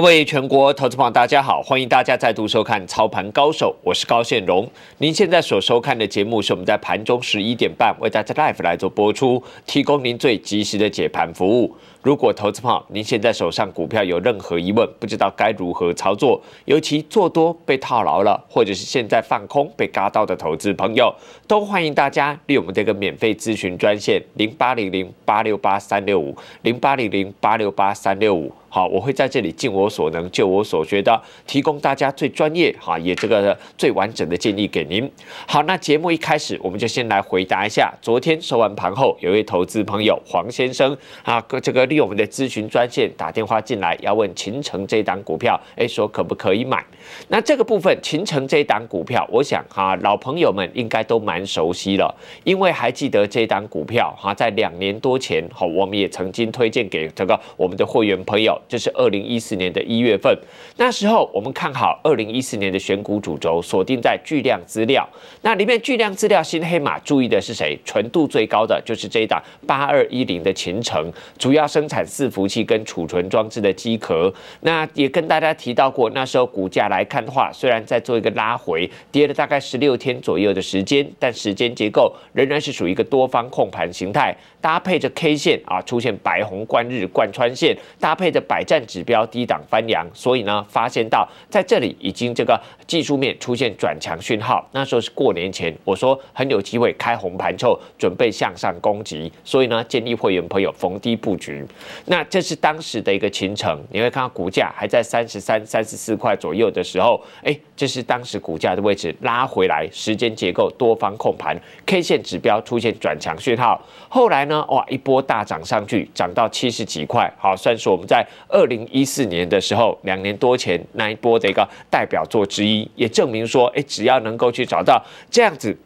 各位全国投资朋友，大家好！欢迎大家再度收看《操盘高手》，我是高现荣。您现在所收看的节目是我们在盘中十一点半为大家 live 来做播出，提供您最及时的解盘服务。如果投资朋友您现在手上股票有任何疑问，不知道该如何操作，尤其做多被套牢了，或者是现在放空被嘎到的投资朋友，都欢迎大家利用我们这个免费咨询专线零八零零八六八三六五零八零零八六八三六五。好，我会在这里尽我所能，就我所学的，提供大家最专业哈，也这个最完整的建议给您。好，那节目一开始，我们就先来回答一下，昨天收完盘后，有一位投资朋友黄先生啊，这个利用我们的咨询专线打电话进来，要问秦城这档股票，哎，说可不可以买？那这个部分，秦城这档股票，我想哈，老朋友们应该都蛮熟悉了，因为还记得这档股票哈，在两年多前，好，我们也曾经推荐给这个我们的会员朋友。这是二零一四年的一月份，那时候我们看好二零一四年的选股主轴锁定在巨量资料。那里面巨量资料新黑马注意的是谁？纯度最高的就是这一档八二一零的秦程，主要生产伺服器跟储存装置的机壳。那也跟大家提到过，那时候股价来看的话，虽然在做一个拉回，跌了大概十六天左右的时间，但时间结构仍然是属于一个多方控盘形态，搭配着 K 线啊出现白红贯日贯穿线，搭配着。百战指标低档翻阳，所以呢，发现到在这里已经这个技术面出现转强讯号。那时候是过年前，我说很有机会开红盘后准备向上攻击。所以呢，建议会员朋友逢低布局。那这是当时的一个情程，你会看到股价还在三十三、三十四块左右的时候，哎，这是当时股价的位置。拉回来，时间结构多方控盘，K 线指标出现转强讯号。后来呢，哇，一波大涨上去，涨到七十几块，好，算是我们在。二零一四年的时候，两年多前那一波的一个代表作之一，也证明说，哎，只要能够去找到这样子。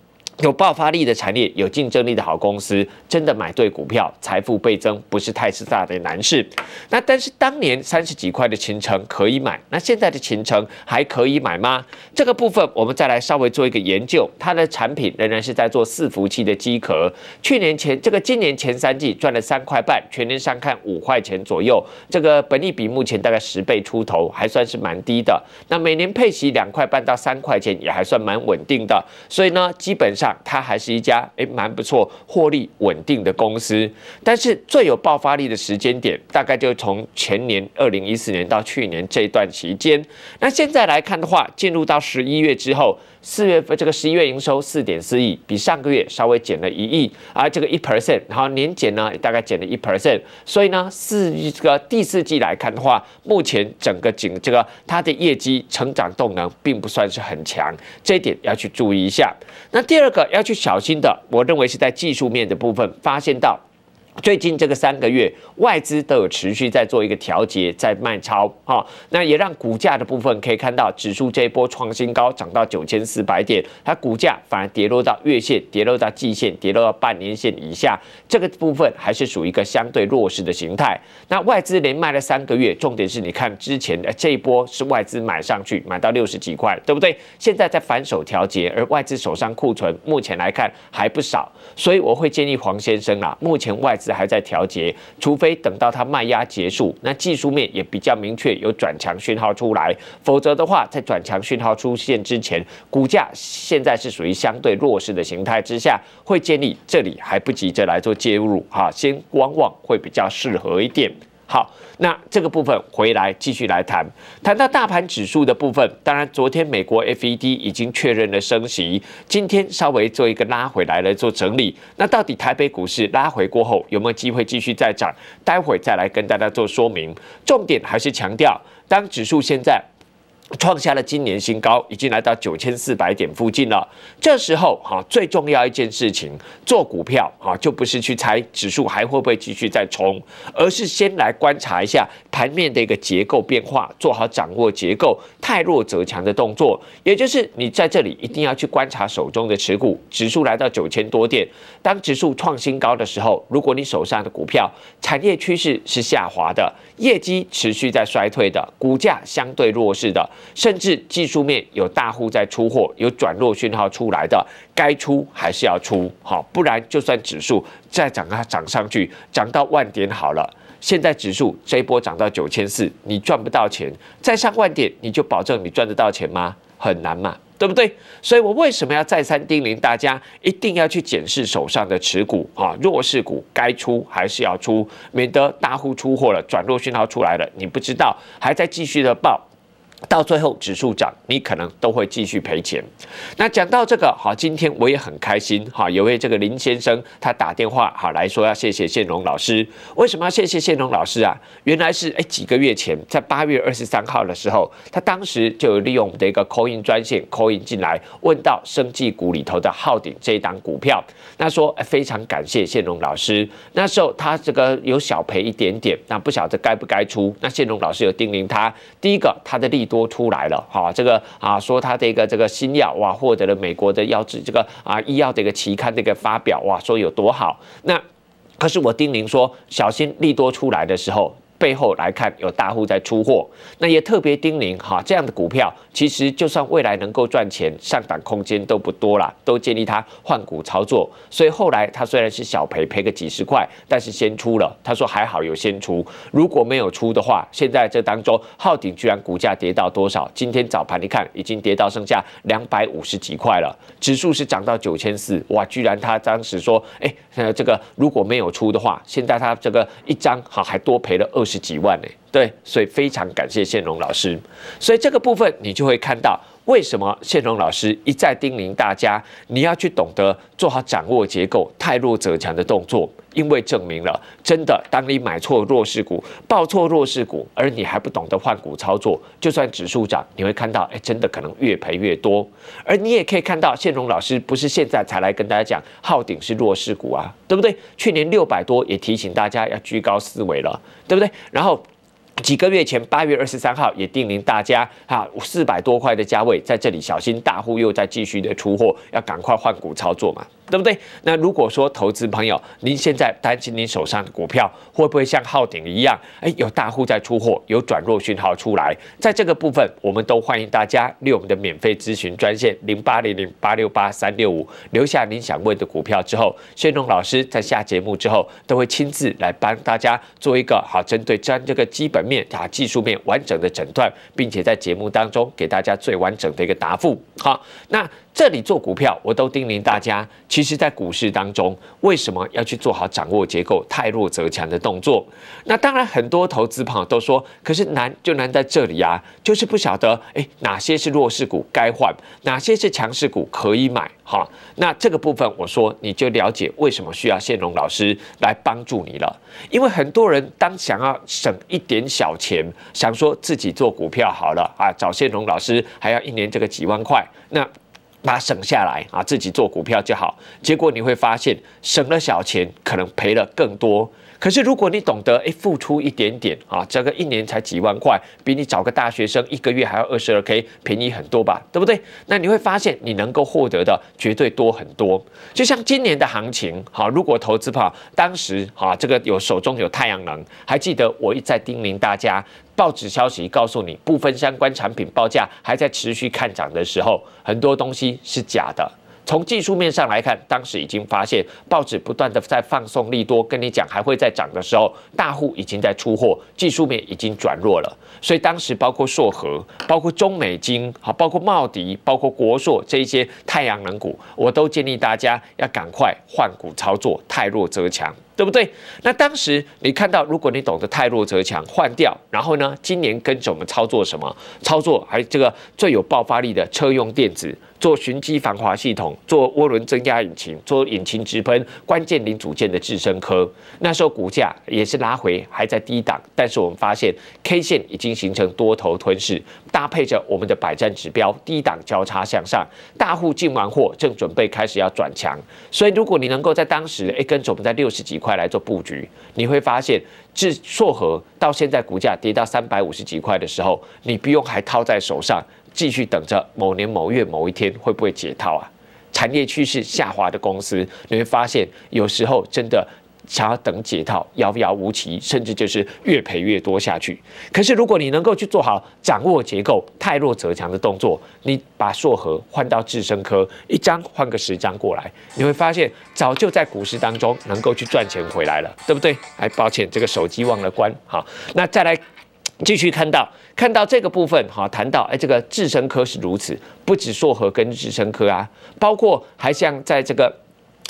有爆发力的产业，有竞争力的好公司，真的买对股票，财富倍增不是太是大的难事。那但是当年三十几块的秦城可以买，那现在的秦城还可以买吗？这个部分我们再来稍微做一个研究。它的产品仍然是在做伺服器的机壳。去年前这个今年前三季赚了三块半，全年上看五块钱左右。这个本利比目前大概十倍出头，还算是蛮低的。那每年配息两块半到三块钱也还算蛮稳定的。所以呢，基本上。它还是一家诶蛮不错、获利稳定的公司，但是最有爆发力的时间点，大概就从前年二零一四年到去年这一段期间。那现在来看的话，进入到十一月之后。四月份这个十一月营收四点四亿，比上个月稍微减了一亿啊，这个一 percent，然后年减呢大概减了一 percent，所以呢四这个第四季来看的话，目前整个景这个它的业绩成长动能并不算是很强，这一点要去注意一下。那第二个要去小心的，我认为是在技术面的部分发现到。最近这个三个月，外资都有持续在做一个调节，在卖超哈，那也让股价的部分可以看到，指数这一波创新高，涨到九千四百点，它股价反而跌落到月线、跌落到季线、跌落到半年线以下，这个部分还是属于一个相对弱势的形态。那外资连卖了三个月，重点是你看之前这一波是外资买上去，买到六十几块，对不对？现在在反手调节，而外资手上库存目前来看还不少，所以我会建议黄先生啊，目前外。是还在调节，除非等到它卖压结束，那技术面也比较明确有转强讯号出来，否则的话，在转强讯号出现之前，股价现在是属于相对弱势的形态之下，会建议这里还不急着来做介入哈，先观望会比较适合一点。好，那这个部分回来继续来谈。谈到大盘指数的部分，当然昨天美国 F E D 已经确认了升息，今天稍微做一个拉回来了做整理。那到底台北股市拉回过后有没有机会继续再涨？待会再来跟大家做说明。重点还是强调，当指数现在。创下了今年新高，已经来到九千四百点附近了。这时候，哈，最重要一件事情，做股票，哈，就不是去猜指数还会不会继续再冲，而是先来观察一下盘面的一个结构变化，做好掌握结构，太弱则强的动作。也就是你在这里一定要去观察手中的持股，指数来到九千多点，当指数创新高的时候，如果你手上的股票产业趋势是下滑的，业绩持续在衰退的，股价相对弱势的。甚至技术面有大户在出货，有转弱讯号出来的，该出还是要出，好，不然就算指数再涨，它涨上去，涨到万点好了。现在指数这一波涨到九千四，你赚不到钱，再上万点，你就保证你赚得到钱吗？很难嘛，对不对？所以我为什么要再三叮咛大家，一定要去检视手上的持股啊，弱势股该出还是要出，免得大户出货了，转弱讯号出来了，你不知道，还在继续的报，到最后指数涨，你可能都会继续赔钱。那讲到这个，好，今天我也很开心，哈，有位这个林先生，他打电话，好来说要谢谢谢龙老师。为什么要谢谢谢龙老师啊？原来是，哎，几个月前，在八月二十三号的时候，他当时就利用我们的一个 Coin 专线，Coin 进来问到生技股里头的浩鼎这一档股票，那说非常感谢谢龙老师。那时候他这个有小赔一点点，那不晓得该不该出。那谢龙老师有叮咛他，第一个他的力。多出来了，好这个啊，说他的一个这个新药哇，获得了美国的药制这个啊医药的一个期刊的一个发表哇，说有多好。那可是我叮咛说，小心利多出来的时候。背后来看有大户在出货，那也特别叮咛哈，这样的股票其实就算未来能够赚钱，上涨空间都不多啦，都建议他换股操作。所以后来他虽然是小赔，赔个几十块，但是先出了。他说还好有先出，如果没有出的话，现在这当中，昊鼎居然股价跌到多少？今天早盘你看已经跌到剩下两百五十几块了，指数是涨到九千四，哇，居然他当时说，哎，呃，这个如果没有出的话，现在他这个一张哈还多赔了二十。十几万呢？对，所以非常感谢宪荣老师，所以这个部分你就会看到。为什么宪荣老师一再叮咛大家，你要去懂得做好掌握结构，太弱者强的动作？因为证明了，真的，当你买错弱势股、报错弱势股，而你还不懂得换股操作，就算指数涨，你会看到，哎，真的可能越赔越多。而你也可以看到，宪荣老师不是现在才来跟大家讲，昊鼎是弱势股啊，对不对？去年六百多也提醒大家要居高思维了，对不对？然后。几个月前，八月二十三号也叮咛大家哈，四百多块的价位在这里，小心大户又在继续的出货，要赶快换股操作嘛，对不对？那如果说投资朋友，您现在担心您手上的股票会不会像浩鼎一样，哎，有大户在出货，有转弱讯号出来，在这个部分，我们都欢迎大家利用我们的免费咨询专线零八零零八六八三六五，留下您想问的股票之后，宣龙老师在下节目之后，都会亲自来帮大家做一个好，针对这这个基本。面啊，技术面完整的诊断，并且在节目当中给大家最完整的一个答复。好，那。这里做股票，我都叮咛大家，其实，在股市当中，为什么要去做好掌握结构、太弱则强的动作？那当然，很多投资朋友都说，可是难就难在这里啊，就是不晓得，诶哪些是弱势股该换，哪些是强势股可以买。好，那这个部分，我说你就了解为什么需要谢龙老师来帮助你了，因为很多人当想要省一点小钱，想说自己做股票好了啊，找谢龙老师还要一年这个几万块，那。把它省下来啊，自己做股票就好。结果你会发现，省了小钱，可能赔了更多。可是如果你懂得哎付出一点点啊，这个一年才几万块，比你找个大学生一个月还要二十二 K 便宜很多吧，对不对？那你会发现你能够获得的绝对多很多。就像今年的行情，好，如果投资跑当时啊，这个有手中有太阳能，还记得我一再叮咛大家，报纸消息告诉你，部分相关产品报价还在持续看涨的时候，很多东西是假的。从技术面上来看，当时已经发现报纸不断的在放送利多，跟你讲还会在涨的时候，大户已经在出货，技术面已经转弱了。所以当时包括硕和，包括中美金，好包括茂迪，包括国硕这一些太阳能股，我都建议大家要赶快换股操作，太弱则强。对不对？那当时你看到，如果你懂得“泰弱则强”，换掉，然后呢？今年跟着我们操作什么？操作还有这个最有爆发力的车用电子，做循机防滑系统，做涡轮增压引擎，做引擎直喷关键零组件的智深科。那时候股价也是拉回，还在低档，但是我们发现 K 线已经形成多头吞噬，搭配着我们的百战指标低档交叉向上，大户进完货，正准备开始要转强。所以如果你能够在当时，哎，跟着我们在六十几块。再来做布局，你会发现，至硕合到现在股价跌到三百五十几块的时候，你不用还套在手上，继续等着某年某月某一天会不会解套啊？产业趋势下滑的公司，你会发现有时候真的。想要等解套遥遥无期，甚至就是越赔越多下去。可是如果你能够去做好掌握结构，太弱则强的动作，你把硕和换到智深科，一张换个十张过来，你会发现早就在股市当中能够去赚钱回来了，对不对？哎，抱歉，这个手机忘了关好，那再来继续看到看到这个部分哈，谈到哎，这个智深科是如此，不止硕和跟智深科啊，包括还像在这个。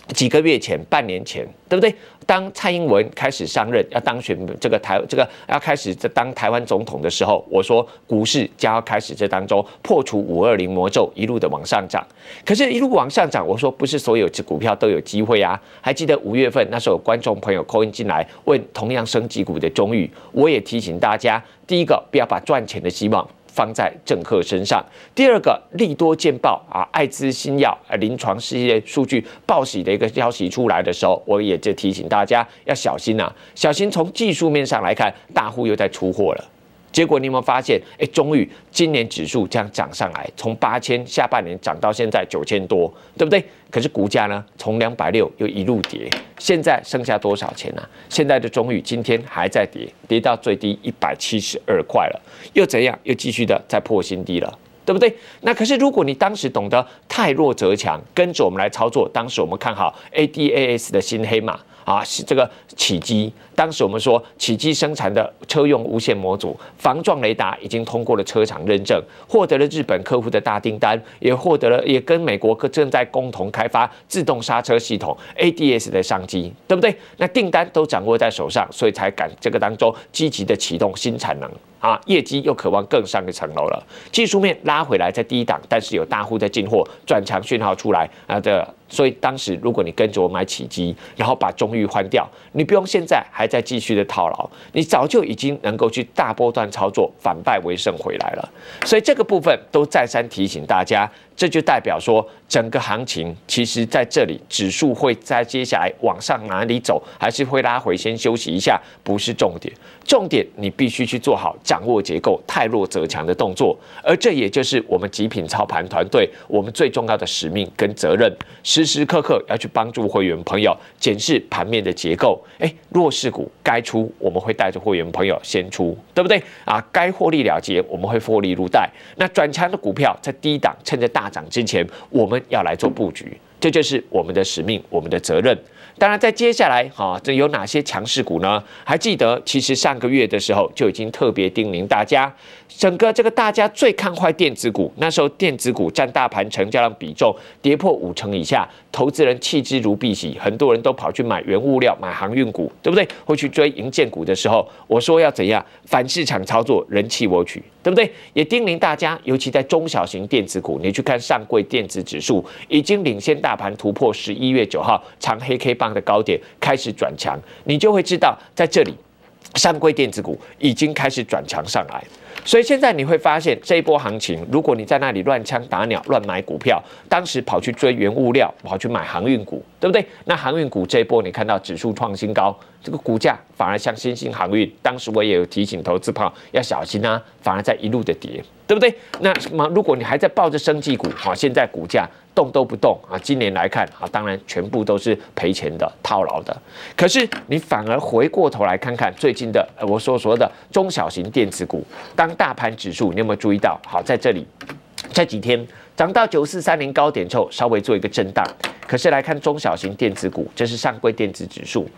几个月前，半年前，对不对？当蔡英文开始上任，要当选这个台这个要开始这当台湾总统的时候，我说股市将要开始这当中破除五二零魔咒，一路的往上涨。可是，一路往上涨，我说不是所有只股票都有机会啊。还记得五月份那时候，观众朋友扣音进来问同样升级股的中宇，我也提醒大家，第一个不要把赚钱的希望。放在政客身上。第二个利多见报啊，艾滋新药呃临床试验数据报喜的一个消息出来的时候，我也就提醒大家要小心呐，小心从技术面上来看，大户又在出货了。结果你有没有发现？哎，中宇今年指数这样涨上来，从八千下半年涨到现在九千多，对不对？可是股价呢，从两百六又一路跌，现在剩下多少钱呢？现在的中宇今天还在跌，跌到最低一百七十二块了，又怎样？又继续的在破新低了，对不对？那可是如果你当时懂得太弱则强，跟着我们来操作，当时我们看好 ADAS 的新黑马。啊，是这个起机，当时我们说起机生产的车用无线模组、防撞雷达已经通过了车厂认证，获得了日本客户的大订单，也获得了也跟美国正在共同开发自动刹车系统 （ADS） 的商机，对不对？那订单都掌握在手上，所以才敢这个当中积极的启动新产能啊，业绩又渴望更上一层楼了。技术面拉回来在低档，但是有大户在进货转强讯号出来啊这所以当时如果你跟着我买起机，然后把中域换掉，你不用现在还在继续的套牢，你早就已经能够去大波段操作，反败为胜回来了。所以这个部分都再三提醒大家，这就代表说整个行情其实在这里，指数会在接下来往上哪里走，还是会拉回先休息一下，不是重点，重点你必须去做好掌握结构，太弱则强的动作，而这也就是我们极品操盘团队我们最重要的使命跟责任时时刻刻要去帮助会员朋友检视盘面的结构，哎，弱势股该出，我们会带着会员朋友先出，对不对？啊，该获利了结，我们会获利入袋。那转强的股票在低档，趁着大涨之前，我们要来做布局，这就是我们的使命，我们的责任。当然，在接下来哈，这有哪些强势股呢？还记得，其实上个月的时候就已经特别叮咛大家，整个这个大家最看坏电子股，那时候电子股占大盘成交量比重跌破五成以下，投资人弃之如敝屣，很多人都跑去买原物料、买航运股，对不对？会去追银建股的时候，我说要怎样反市场操作，人气我取，对不对？也叮咛大家，尤其在中小型电子股，你去看上柜电子指数已经领先大盘突破，十一月九号长黑 K。的高点开始转强，你就会知道在这里，三硅电子股已经开始转强上来。所以现在你会发现，这一波行情，如果你在那里乱枪打鸟、乱买股票，当时跑去追原物料，跑去买航运股，对不对？那航运股这一波，你看到指数创新高，这个股价。反而像新兴航运，当时我也有提醒投资朋友要小心啊，反而在一路的跌，对不对？那么如果你还在抱着生计股，好，现在股价动都不动啊，今年来看啊，当然全部都是赔钱的、套牢的。可是你反而回过头来看看最近的我所说的中小型电子股，当大盘指数你有没有注意到？好，在这里这几天涨到九四三零高点之后，稍微做一个震荡。可是来看中小型电子股，这是上柜电子指数。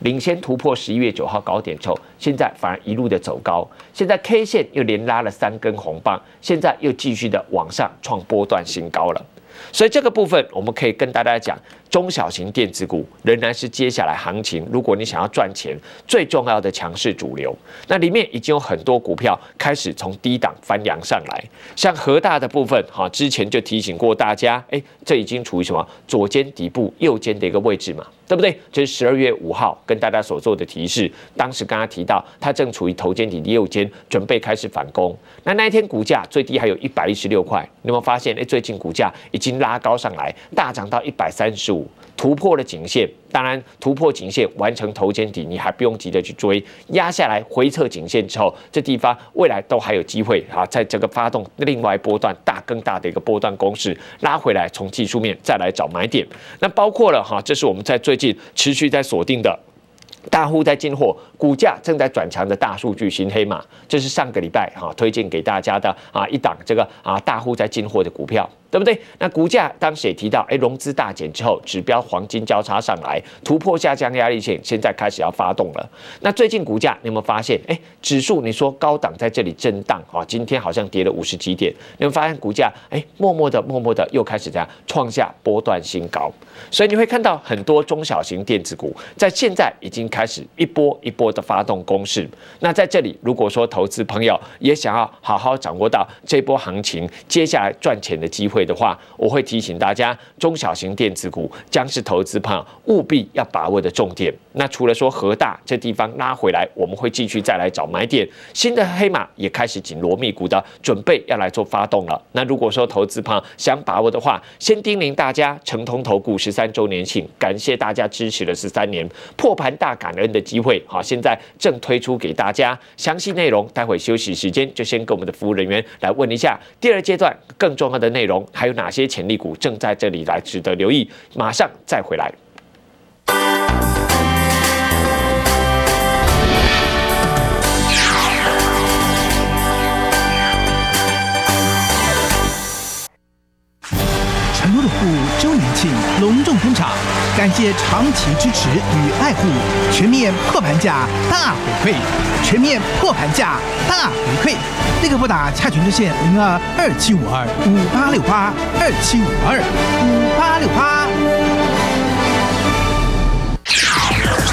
领先突破十一月九号高点之后，现在反而一路的走高，现在 K 线又连拉了三根红棒，现在又继续的往上创波段新高了。所以这个部分我们可以跟大家讲，中小型电子股仍然是接下来行情，如果你想要赚钱，最重要的强势主流，那里面已经有很多股票开始从低档翻扬上来，像核大的部分哈，之前就提醒过大家，哎，这已经处于什么左肩底部右肩的一个位置嘛。对不对？这是十二月五号跟大家所做的提示。当时刚刚提到，它正处于头肩底的右肩，准备开始反攻。那那一天股价最低还有一百一十六块，有没有发现？哎，最近股价已经拉高上来，大涨到一百三十五。突破了颈线，当然突破颈线完成头肩底，你还不用急着去追，压下来回撤颈线之后，这地方未来都还有机会啊！在这个发动另外波段大更大的一个波段攻势拉回来，从技术面再来找买点。那包括了哈，这是我们在最近持续在锁定的，大户在进货。股价正在转强的大数据型黑马，这是上个礼拜哈推荐给大家的啊一档这个啊大户在进货的股票，对不对？那股价当时也提到，哎，融资大减之后，指标黄金交叉上来，突破下降压力线，现在开始要发动了。那最近股价你有没有发现？哎，指数你说高档在这里震荡啊，今天好像跌了五十几点，你会发现股价哎，默默的默默的又开始这样创下波段新高，所以你会看到很多中小型电子股在现在已经开始一波一波。的发动攻势。那在这里，如果说投资朋友也想要好好掌握到这波行情，接下来赚钱的机会的话，我会提醒大家，中小型电子股将是投资朋友务必要把握的重点。那除了说和大这地方拉回来，我们会继续再来找买点，新的黑马也开始紧锣密鼓的准备要来做发动了。那如果说投资朋友想把握的话，先叮咛大家，成通投顾十三周年庆，感谢大家支持了十三年，破盘大感恩的机会，好先。在正推出给大家详细内容，待会休息时间就先跟我们的服务人员来问一下，第二阶段更重要的内容还有哪些潜力股正在这里来值得留意，马上再回来。感谢长期支持与爱护，全面破盘价大回馈，全面破盘价大回馈，立刻拨打洽群热线零二二七五二五八六八二七五二五八六八。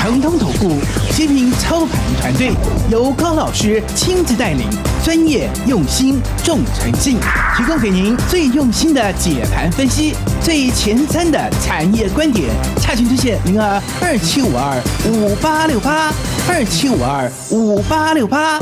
恒通投顾极品操盘团队由高老师亲自带领，专业、用心、重诚信，提供给您最用心的解盘分析、最前瞻的产业观点。洽询热线零二二七五二五八六八二七五二五八六八。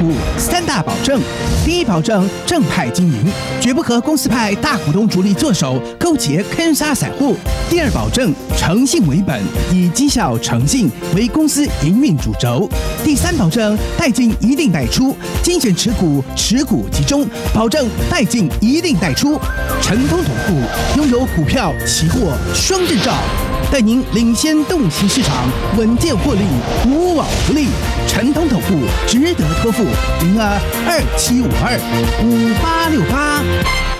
股，三大保证：第一保证正派经营，绝不和公司派大股东、主力做手勾结坑杀散户；第二保证诚信为本，以绩效诚信为公司营运主轴；第三保证代进一定代出，精选持股，持股集中，保证代进一定代出，成功同步，拥有股票、期货双证照。带您领先洞悉市场，稳健获利，无往不利。陈东投资值得托付，零二二七五二五八六八。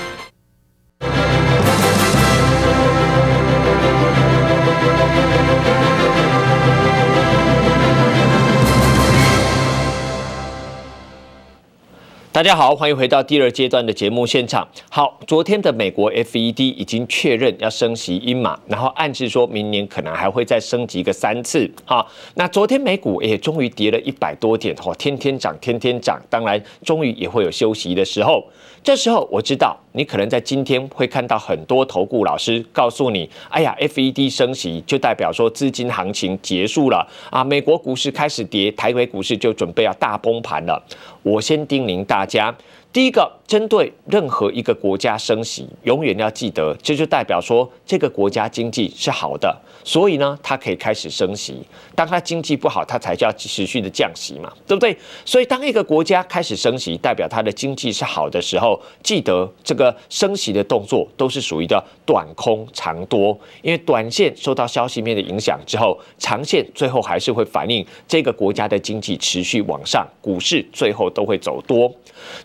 大家好，欢迎回到第二阶段的节目现场。好，昨天的美国 FED 已经确认要升息一码，然后暗示说明年可能还会再升级个三次。好，那昨天美股也终于跌了一百多点，嚯，天天涨，天天涨，当然终于也会有休息的时候。这时候我知道，你可能在今天会看到很多投顾老师告诉你：“哎呀，F E D 升息就代表说资金行情结束了啊，美国股市开始跌，台北股市就准备要大崩盘了。”我先叮咛大家。第一个，针对任何一个国家升息，永远要记得，这就代表说这个国家经济是好的，所以呢，它可以开始升息。当它经济不好，它才叫持续的降息嘛，对不对？所以，当一个国家开始升息，代表它的经济是好的时候，记得这个升息的动作都是属于的短空长多，因为短线受到消息面的影响之后，长线最后还是会反映这个国家的经济持续往上，股市最后都会走多。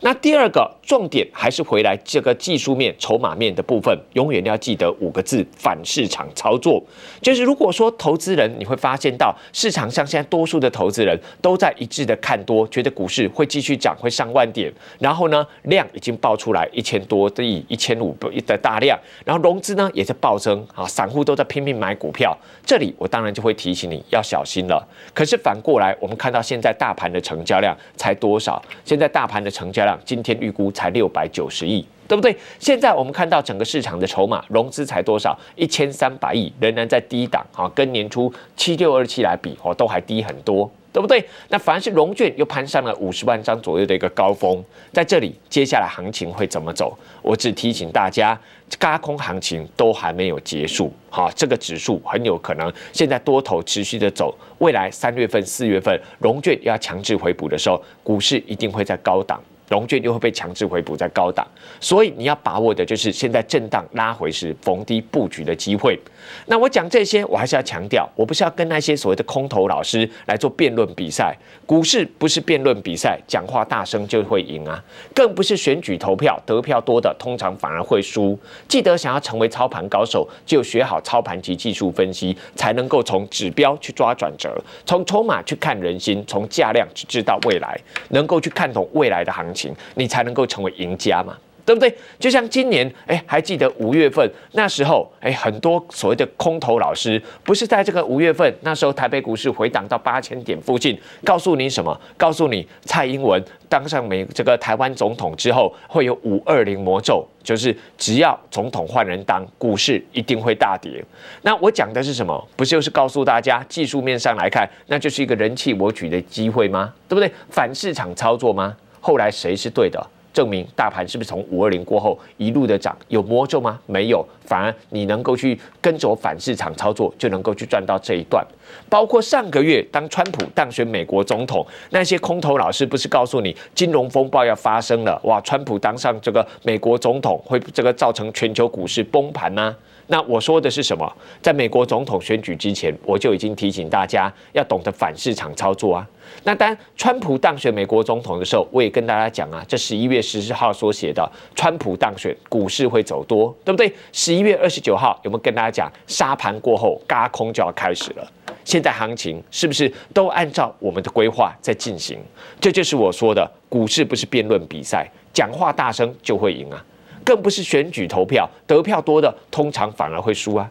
那第。第二个重点还是回来这个技术面、筹码面的部分，永远要记得五个字：反市场操作。就是如果说投资人，你会发现到市场上现在多数的投资人都在一致的看多，觉得股市会继续涨，会上万点。然后呢，量已经爆出来一千多亿、一千五亿的大量，然后融资呢也在暴增啊，散户都在拼命买股票。这里我当然就会提醒你要小心了。可是反过来，我们看到现在大盘的成交量才多少？现在大盘的成交量今天预估才六百九十亿，对不对？现在我们看到整个市场的筹码融资才多少？一千三百亿，仍然在低档啊。跟年初七六二七来比，哦，都还低很多，对不对？那凡是融券又攀上了五十万张左右的一个高峰，在这里，接下来行情会怎么走？我只提醒大家，轧空行情都还没有结束，哈，这个指数很有可能现在多头持续的走，未来三月份、四月份融券要强制回补的时候，股市一定会在高档。融券又会被强制回补在高档，所以你要把握的就是现在震荡拉回时逢低布局的机会。那我讲这些，我还是要强调，我不是要跟那些所谓的空头老师来做辩论比赛。股市不是辩论比赛，讲话大声就会赢啊，更不是选举投票，得票多的通常反而会输。记得想要成为操盘高手，就学好操盘及技术分析，才能够从指标去抓转折，从筹码去看人心，从价量去知道未来，能够去看懂未来的行。情，你才能够成为赢家嘛？对不对？就像今年，哎，还记得五月份那时候，哎，很多所谓的空头老师，不是在这个五月份那时候，台北股市回档到八千点附近，告诉你什么？告诉你，蔡英文当上美这个台湾总统之后，会有五二零魔咒，就是只要总统换人当，股市一定会大跌。那我讲的是什么？不就是告诉大家，技术面上来看，那就是一个人气我举的机会吗？对不对？反市场操作吗？后来谁是对的？证明大盘是不是从五二零过后一路的涨？有魔咒吗？没有，反而你能够去跟着我反市场操作，就能够去赚到这一段。包括上个月，当川普当选美国总统，那些空头老师不是告诉你金融风暴要发生了？哇，川普当上这个美国总统会这个造成全球股市崩盘呢？那我说的是什么？在美国总统选举之前，我就已经提醒大家要懂得反市场操作啊。那当川普当选美国总统的时候，我也跟大家讲啊，这十一月十四号所写的川普当选，股市会走多，对不对？十一月二十九号有没有跟大家讲，沙盘过后，嘎空就要开始了？现在行情是不是都按照我们的规划在进行？这就是我说的，股市不是辩论比赛，讲话大声就会赢啊。更不是选举投票得票多的，通常反而会输啊！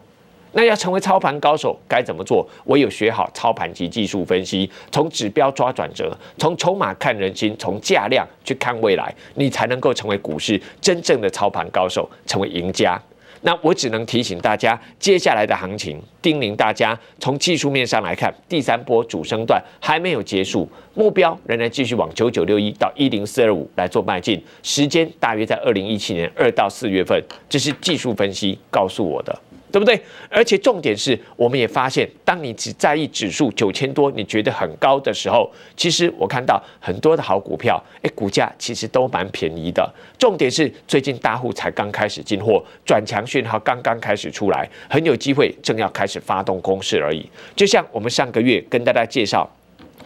那要成为操盘高手，该怎么做？唯有学好操盘及技术分析，从指标抓转折，从筹码看人心，从价量去看未来，你才能够成为股市真正的操盘高手，成为赢家。那我只能提醒大家，接下来的行情，叮咛大家，从技术面上来看，第三波主升段还没有结束，目标仍然继续往九九六一到一零四二五来做迈进，时间大约在二零一七年二到四月份，这是技术分析告诉我的。对不对？而且重点是，我们也发现，当你只在意指数九千多，你觉得很高的时候，其实我看到很多的好股票，哎，股价其实都蛮便宜的。重点是，最近大户才刚开始进货，转强讯号刚刚开始出来，很有机会，正要开始发动攻势而已。就像我们上个月跟大家介绍。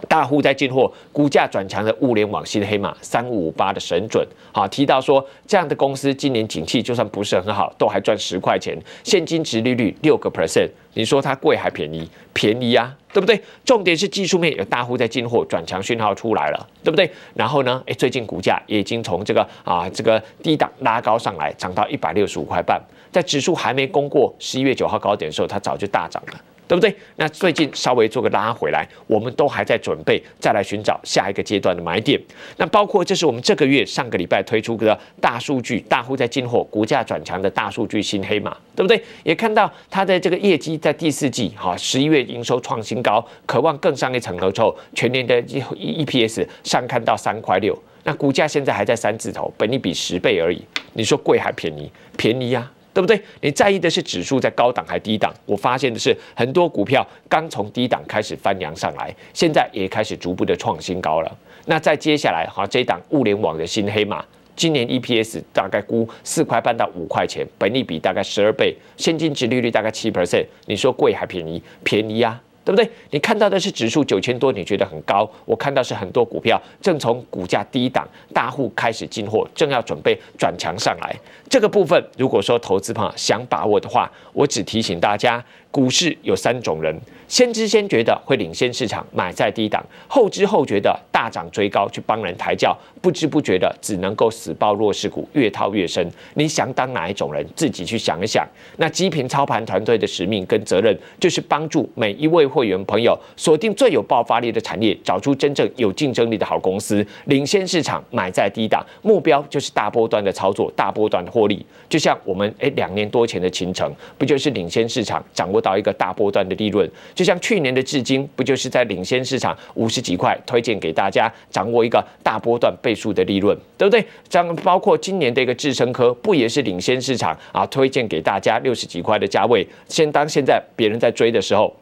大户在进货，股价转强的物联网新黑马三五八的神准，好提到说，这样的公司今年景气就算不是很好，都还赚十块钱，现金值利率六个 percent，你说它贵还便宜？便宜呀，对不对？重点是技术面有大户在进货，转强讯号出来了，对不对？然后呢，诶，最近股价已经从这个啊这个低档拉高上来，涨到一百六十五块半，在指数还没攻过十一月九号高点的时候，它早就大涨了。对不对？那最近稍微做个拉回来，我们都还在准备再来寻找下一个阶段的买点。那包括这是我们这个月上个礼拜推出的大数据大户在进货，股价转强的大数据新黑马，对不对？也看到它的这个业绩在第四季，哈，十一月营收创新高，渴望更上一层楼之后，全年的一 EPS 上看到三块六，那股价现在还在三字头，本利比十倍而已，你说贵还便宜？便宜呀！对不对？你在意的是指数在高档还低档？我发现的是很多股票刚从低档开始翻扬上来，现在也开始逐步的创新高了。那再接下来哈，这一档物联网的新黑马，今年 EPS 大概估四块半到五块钱，本利比大概十二倍，现金值利率大概七 percent。你说贵还便宜？便宜啊！对不对？你看到的是指数九千多，你觉得很高？我看到是很多股票正从股价低档大户开始进货，正要准备转强上来。这个部分，如果说投资朋友想把握的话，我只提醒大家。股市有三种人：先知先觉的会领先市场买在低档，后知后觉的大涨追高去帮人抬轿，不知不觉的只能够死抱弱势股，越套越深。你想当哪一种人，自己去想一想。那基平操盘团队的使命跟责任，就是帮助每一位会员朋友锁定最有爆发力的产业，找出真正有竞争力的好公司，领先市场买在低档，目标就是大波段的操作，大波段获利。就像我们哎两年多前的秦城，不就是领先市场掌握。到一个大波段的利润，就像去年的至今，不就是在领先市场五十几块推荐给大家，掌握一个大波段倍数的利润，对不对？像包括今年的一个智升科，不也是领先市场啊？推荐给大家六十几块的价位，先当现在别人在追的时候。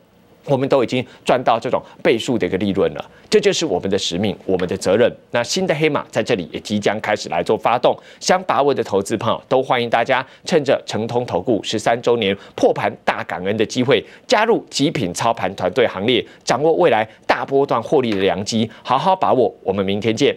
我们都已经赚到这种倍数的一个利润了，这就是我们的使命，我们的责任。那新的黑马在这里也即将开始来做发动，想把握的投资朋友都欢迎大家趁着成通投顾十三周年破盘大感恩的机会，加入极品操盘团队行列，掌握未来大波段获利的良机，好好把握。我们明天见。